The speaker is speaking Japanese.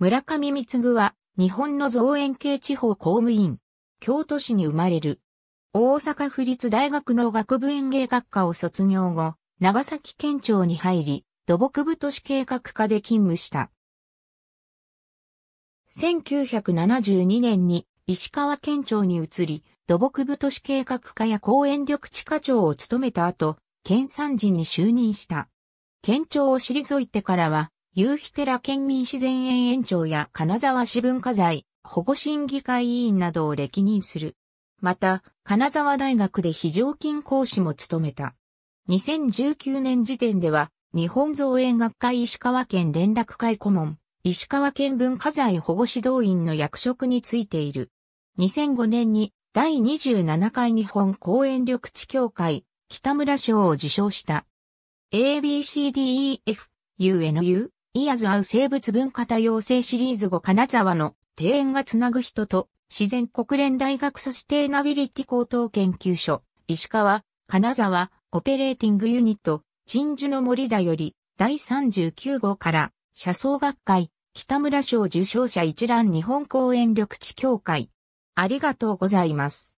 村上貢は、日本の造園系地方公務員、京都市に生まれる。大阪府立大学の学部園芸学科を卒業後、長崎県庁に入り、土木部都市計画課で勤務した。1972年に石川県庁に移り、土木部都市計画課や公園緑地課長を務めた後、県産時に就任した。県庁を退いてからは、夕日寺県民自然園園長や金沢市文化財保護審議会委員などを歴任する。また、金沢大学で非常勤講師も務めた。2019年時点では、日本造園学会石川県連絡会顧問、石川県文化財保護指導員の役職についている。2005年に第27回日本公園緑地協会北村賞を受賞した。ABCDEF UNU イアズアウ生物文化多様性シリーズ後金沢の庭園がつなぐ人と自然国連大学サステイナビリティ高等研究所石川金沢オペレーティングユニット鎮守の森田より第39号から社層学会北村賞受賞者一覧日本公園緑地協会ありがとうございます。